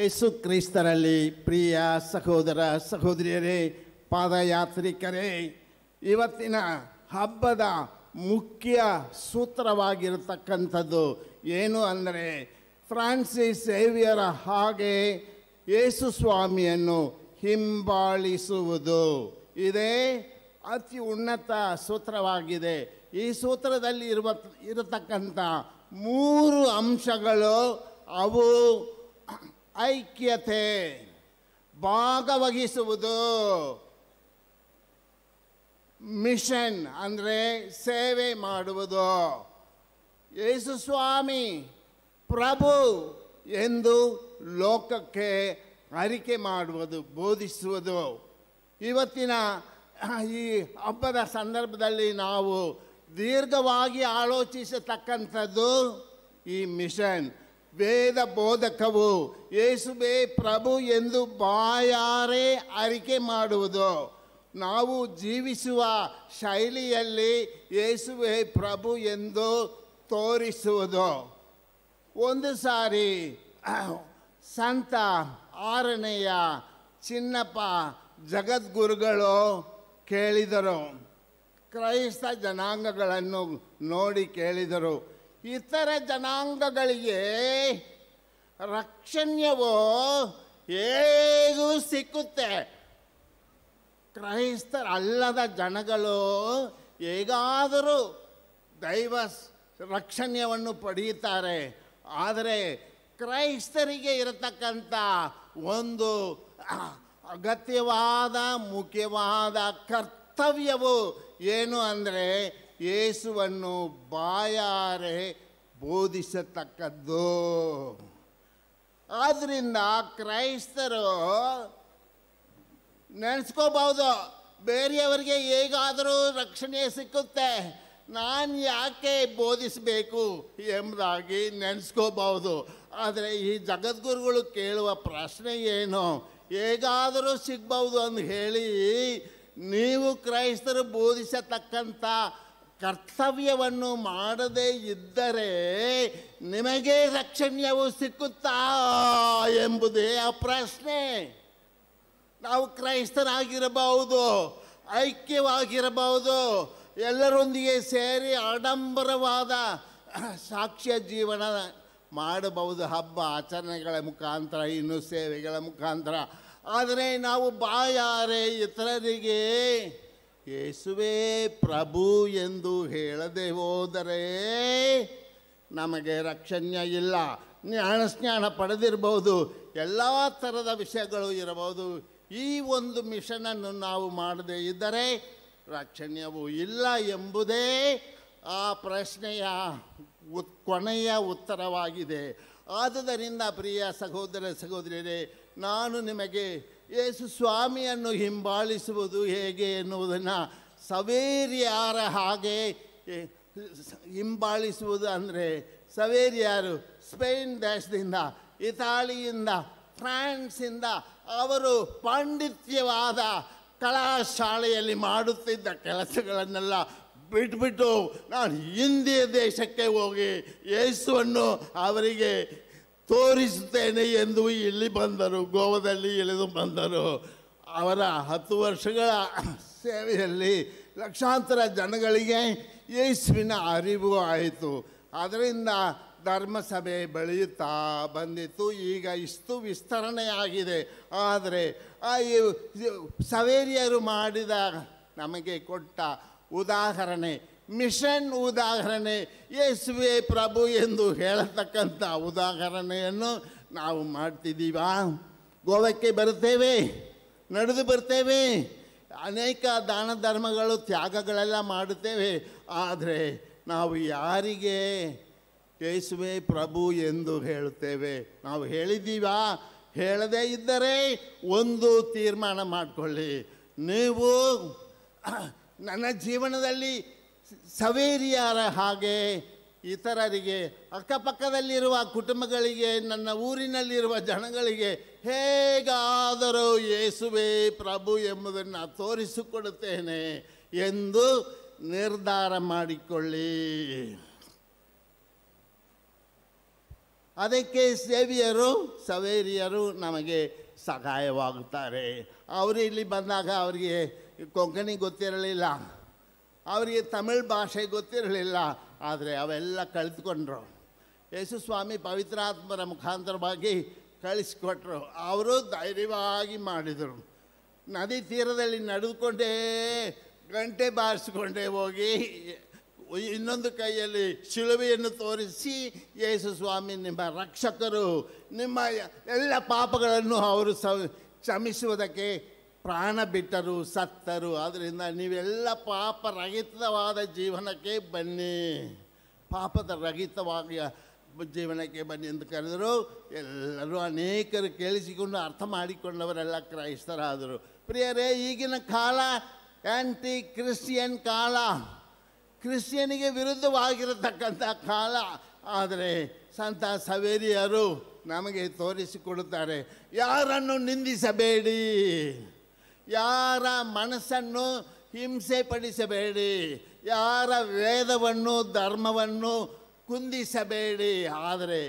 ಯೇಸು ಕ್ರಿಸ್ತರಲ್ಲಿ ಪ್ರಿಯ ಸಹೋದರ ಸಹೋದರಿಯರೇ ಪಾದಯಾತ್ರಿಕರೇ ಇವತ್ತಿನ ಹಬ್ಬದ ಮುಖ್ಯ ಸೂತ್ರವಾಗಿರತಕ್ಕಂಥದ್ದು ಏನು ಅಂದರೆ ಫ್ರಾನ್ಸಿಸ್ ಸೇವಿಯರ ಹಾಗೆ ಯೇಸು ಸ್ವಾಮಿಯನ್ನು ಹಿಂಬಾಳಿಸುವುದು ಇದೇ ಅತಿ ಉನ್ನತ ಸೂತ್ರವಾಗಿದೆ ಈ ಸೂತ್ರದಲ್ಲಿ ಇರುವ ಇರತಕ್ಕಂಥ ಮೂರು ಅಂಶಗಳು ಅವು ಐಕ್ಯತೆ ಭಾಗವಹಿಸುವುದು ಮಿಷನ್ ಅಂದರೆ ಸೇವೆ ಮಾಡುವುದು ಯೇಸು ಸ್ವಾಮಿ ಪ್ರಭು ಎಂದು ಲೋಕಕ್ಕೆ ಅರಿಕೆ ಮಾಡುವುದು ಬೋಧಿಸುವುದು ಇವತ್ತಿನ ಈ ಹಬ್ಬದ ಸಂದರ್ಭದಲ್ಲಿ ನಾವು ದೀರ್ಘವಾಗಿ ಆಲೋಚಿಸತಕ್ಕಂಥದ್ದು ಈ ಮಿಷನ್ ವೇದ ಬೋಧಕವು ಯೇಸುವೆ ಪ್ರಭು ಎಂದು ಬಾಯಾರೆ ಅರಿಕೆ ಮಾಡುವುದು ನಾವು ಜೀವಿಸುವ ಶೈಲಿಯಲ್ಲಿ ಯೇಸುವೆ ಪ್ರಭು ಎಂದು ತೋರಿಸುವುದು ಒಂದು ಸಾರಿ ಸಂತ ಆರನೆಯ ಚಿನ್ನಪ್ಪ ಜಗದ್ಗುರುಗಳು ಕೇಳಿದರು ಕ್ರೈಸ್ತ ಜನಾಂಗಗಳನ್ನು ನೋಡಿ ಕೇಳಿದರು ಇತರ ಜನಾಂಗಗಳಿಗೆ ರಕ್ಷಣ್ಯವು ಹೇಗೂ ಸಿಕ್ಕುತ್ತೆ ಅಲ್ಲದ ಜನಗಳು ಹೇಗಾದರೂ ದೈವ ರಕ್ಷಣ್ಯವನ್ನು ಪಡೆಯುತ್ತಾರೆ ಆದರೆ ಕ್ರೈಸ್ತರಿಗೆ ಇರತಕ್ಕಂಥ ಒಂದು ಅಗತ್ಯವಾದ ಮುಖ್ಯವಾದ ಕರ್ತವ್ಯವು ಏನು ಅಂದರೆ ಯೇಸುವನ್ನು ಬಾಯಾರೆ ಬೋಧಿಸತಕ್ಕದ್ದು ಆದ್ದರಿಂದ ಕ್ರೈಸ್ತರು ನೆನೆಸ್ಕೋಬಹುದು ಬೇರೆಯವರಿಗೆ ಹೇಗಾದರೂ ರಕ್ಷಣೆ ಸಿಕ್ಕುತ್ತೆ ನಾನು ಯಾಕೆ ಬೋಧಿಸಬೇಕು ಎಂಬುದಾಗಿ ನೆನೆಸ್ಕೋಬಹುದು ಆದರೆ ಈ ಜಗದ್ಗುರುಗಳು ಕೇಳುವ ಪ್ರಶ್ನೆ ಏನು ಹೇಗಾದರೂ ಸಿಗ್ಬೌದು ಅಂತ ಹೇಳಿ ನೀವು ಕ್ರೈಸ್ತರು ಬೋಧಿಸತಕ್ಕಂಥ ಕರ್ತವ್ಯವನ್ನು ಮಾಡದೇ ಇದ್ದರೆ ನಿಮಗೆ ರಕ್ಷಣ್ಯವು ಸಿಕ್ಕುತ್ತಾ ಎಂಬುದೇ ಆ ಪ್ರಶ್ನೆ ನಾವು ಕ್ರೈಸ್ತನಾಗಿರಬಹುದು ಐಕ್ಯವಾಗಿರಬಹುದು ಎಲ್ಲರೊಂದಿಗೆ ಸೇರಿ ಆಡಂಬರವಾದ ಸಾಕ್ಷ್ಯ ಜೀವನ ಮಾಡಬಹುದು ಹಬ್ಬ ಆಚರಣೆಗಳ ಮುಖಾಂತರ ಇನ್ನು ಸೇವೆಗಳ ಮುಖಾಂತರ ಆದರೆ ನಾವು ಬಾಯಾರೆ ಇತರರಿಗೆ ಯೇಸುವೇ ಪ್ರಭು ಎಂದು ಹೇಳದೆ ಹೋದರೆ ನಮಗೆ ರಕ್ಷಣ್ಯ ಇಲ್ಲ ಜ್ಞಾನ ಸ್ನಾನ ಪಡೆದಿರಬಹುದು ಎಲ್ಲ ಥರದ ವಿಷಯಗಳು ಇರಬಹುದು ಈ ಒಂದು ಮಿಷನನ್ನು ನಾವು ಮಾಡದೇ ಇದ್ದರೆ ರಕ್ಷಣೆಯವೂ ಇಲ್ಲ ಎಂಬುದೇ ಆ ಪ್ರಶ್ನೆಯ ಉತ್ ಕೊನೆಯ ಉತ್ತರವಾಗಿದೆ ಆದುದರಿಂದ ಪ್ರಿಯ ಸಹೋದರ ಸಹೋದರಿಯರೇ ನಾನು ನಿಮಗೆ ಯೇಸು ಸ್ವಾಮಿಯನ್ನು ಹಿಂಬಾಲಿಸುವುದು ಹೇಗೆ ಎನ್ನುವುದನ್ನು ಸವೇರಿಯಾರ ಹಾಗೆ ಹಿಂಬಾಲಿಸುವುದು ಅಂದರೆ ಸವೇರಿಯಾರು ಸ್ಪೇನ್ ದೇಶದಿಂದ ಇತಾಲಿಯಿಂದ ಫ್ರಾನ್ಸಿಂದ ಅವರು ಪಾಂಡಿತ್ಯವಾದ ಕಲಾಶಾಲೆಯಲ್ಲಿ ಮಾಡುತ್ತಿದ್ದ ಕೆಲಸಗಳನ್ನೆಲ್ಲ ಬಿಟ್ಬಿಟ್ಟು ನಾನು ಹಿಂದಿಯ ದೇಶಕ್ಕೆ ಹೋಗಿ ಯೇಸುವನ್ನು ಅವರಿಗೆ ತೋರಿಸುತ್ತೇನೆ ಎಂದು ಇಲ್ಲಿ ಬಂದರು ಗೋವಾದಲ್ಲಿ ಇಳಿದು ಬಂದರು ಅವರ ಹತ್ತು ವರ್ಷಗಳ ಸೇವೆಯಲ್ಲಿ ಲಕ್ಷಾಂತರ ಜನಗಳಿಗೆ ಯೇಸುವಿನ ಅರಿವು ಆಯಿತು ಅದರಿಂದ ಧರ್ಮಸಭೆ ಬೆಳೆಯುತ್ತಾ ಬಂದಿತ್ತು ಈಗ ಇಷ್ಟು ವಿಸ್ತರಣೆಯಾಗಿದೆ ಆದರೆ ಸವೇರಿಯರು ಮಾಡಿದ ನಮಗೆ ಕೊಟ್ಟ ಉದಾಹರಣೆ ಮಿಷನ್ ಉದಾಹರಣೆ ಯೇಸುವೆ ಪ್ರಭು ಎಂದು ಹೇಳತಕ್ಕಂಥ ಉದಾಹರಣೆಯನ್ನು ನಾವು ಮಾಡ್ತಿದ್ದೀವಾ ಗೋವಾಕ್ಕೆ ಬರುತ್ತೇವೆ ನಡೆದು ಬರ್ತೇವೆ ಅನೇಕ ದಾನ ಧರ್ಮಗಳು ತ್ಯಾಗಗಳೆಲ್ಲ ಮಾಡುತ್ತೇವೆ ಆದರೆ ನಾವು ಯಾರಿಗೆ ಯೇಸುವೆ ಪ್ರಭು ಎಂದು ಹೇಳುತ್ತೇವೆ ನಾವು ಹೇಳಿದ್ದೀವಾ ಹೇಳದೇ ಇದ್ದರೆ ಒಂದು ತೀರ್ಮಾನ ಮಾಡಿಕೊಳ್ಳಿ ನೀವು ನನ್ನ ಜೀವನದಲ್ಲಿ ಸವೇರಿಯರ ಹಾಗೆ ಇತರರಿಗೆ ಅಕ್ಕಪಕ್ಕದಲ್ಲಿರುವ ಕುಟುಂಬಗಳಿಗೆ ನನ್ನ ಊರಿನಲ್ಲಿರುವ ಜನಗಳಿಗೆ ಹೇಗಾದರೂ ಯೇಸುವೆ ಪ್ರಭು ಎಂಬುದನ್ನು ತೋರಿಸಿಕೊಡುತ್ತೇನೆ ಎಂದು ನಿರ್ಧಾರ ಮಾಡಿಕೊಳ್ಳಿ ಅದಕ್ಕೆ ಸೇವಿಯರು ಸವೇರಿಯರು ನಮಗೆ ಸಹಾಯವಾಗುತ್ತಾರೆ ಅವರು ಇಲ್ಲಿ ಬಂದಾಗ ಅವರಿಗೆ ಕೊಂಕಣಿ ಗೊತ್ತಿರಲಿಲ್ಲ ಅವರಿಗೆ ತಮಿಳ್ ಭಾಷೆ ಗೊತ್ತಿರಲಿಲ್ಲ ಆದರೆ ಅವೆಲ್ಲ ಕಳೆದುಕೊಂಡ್ರು ಸ್ವಾಮಿ ಪವಿತ್ರಾತ್ಮರ ಮುಖಾಂತರವಾಗಿ ಕಳಿಸ್ಕೊಟ್ರು ಅವರು ಧೈರ್ಯವಾಗಿ ಮಾಡಿದರು ನದಿ ತೀರದಲ್ಲಿ ನಡೆದುಕೊಂಡೇ ಗಂಟೆ ಬಾರಿಸಿಕೊಂಡೇ ಹೋಗಿ ಇನ್ನೊಂದು ಕೈಯಲ್ಲಿ ಶಿಲುಬೆಯನ್ನು ತೋರಿಸಿ ಯೇಸು ಸ್ವಾಮಿ ನಿಮ್ಮ ರಕ್ಷಕರು ನಿಮ್ಮ ಎಲ್ಲ ಪಾಪಗಳನ್ನು ಅವರು ಸ ಕ್ಷಮಿಸುವುದಕ್ಕೆ ಪ್ರಾಣ ಬಿಟ್ಟರು ಸತ್ತರು ಆದ್ದರಿಂದ ನೀವೆಲ್ಲ ಪಾಪ ರಹಿತವಾದ ಜೀವನಕ್ಕೆ ಬನ್ನಿ ಪಾಪದ ರಹಿತವಾಗಿ ಜೀವನಕ್ಕೆ ಬನ್ನಿ ಎಂದು ಕರೆದರು ಎಲ್ಲರೂ ಅನೇಕರು ಕೇಳಿಸಿಕೊಂಡು ಅರ್ಥ ಮಾಡಿಕೊಂಡವರೆಲ್ಲ ಕ್ರೈಸ್ತರಾದರು ಪ್ರಿಯರೇ ಈಗಿನ ಕಾಲ ಆ್ಯಂಟಿ ಕ್ರಿಶ್ಚಿಯನ್ ಕಾಲ ಕ್ರಿಶ್ಚಿಯನಿಗೆ ವಿರುದ್ಧವಾಗಿರತಕ್ಕಂಥ ಕಾಲ ಆದರೆ ಸಂತ ಸವೇರಿಯರು ನಮಗೆ ತೋರಿಸಿಕೊಡುತ್ತಾರೆ ಯಾರನ್ನು ನಿಂದಿಸಬೇಡಿ ಯಾರ ಮನಸ್ಸನ್ನು ಹಿಂಸೆ ಪಡಿಸಬೇಡಿ ಯಾರ ವೇದವನ್ನು ಧರ್ಮವನ್ನು ಕುಂದಿಸಬೇಡಿ ಆದರೆ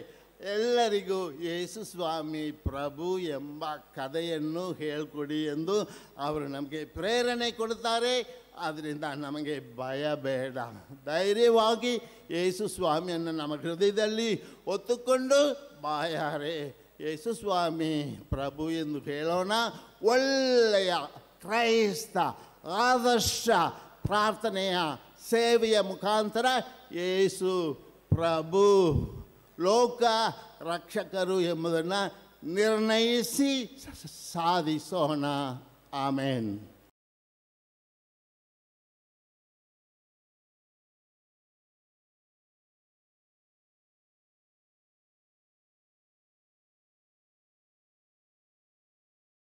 ಎಲ್ಲರಿಗೂ ಯೇಸು ಸ್ವಾಮಿ ಪ್ರಭು ಎಂಬ ಕಥೆಯನ್ನು ಹೇಳಿಕೊಡಿ ಎಂದು ಅವರು ನಮಗೆ ಪ್ರೇರಣೆ ಕೊಡುತ್ತಾರೆ ಆದ್ದರಿಂದ ನಮಗೆ ಭಯ ಬೇಡ ಧೈರ್ಯವಾಗಿ ಯೇಸು ಸ್ವಾಮಿಯನ್ನು ನಮ್ಮ ಹೃದಯದಲ್ಲಿ ಒತ್ತುಕೊಂಡು ಬಾಯಾರೆ ಯೇಸುಸ್ವಾಮಿ ಪ್ರಭು ಎಂದು ಹೇಳೋಣ ಒಳ್ಳೆಯ ಕ್ರೈಸ್ತ ಆದರ್ಶ ಪ್ರಾರ್ಥನೆಯ ಸೇವೆಯ ಮುಖಾಂತರ ಯೇಸು ಪ್ರಭು ಲೋಕ ರಕ್ಷಕರು ಎಂಬುದನ್ನು ನಿರ್ಣಯಿಸಿ ಸಾಧಿಸೋಣ ಆಮೇನ್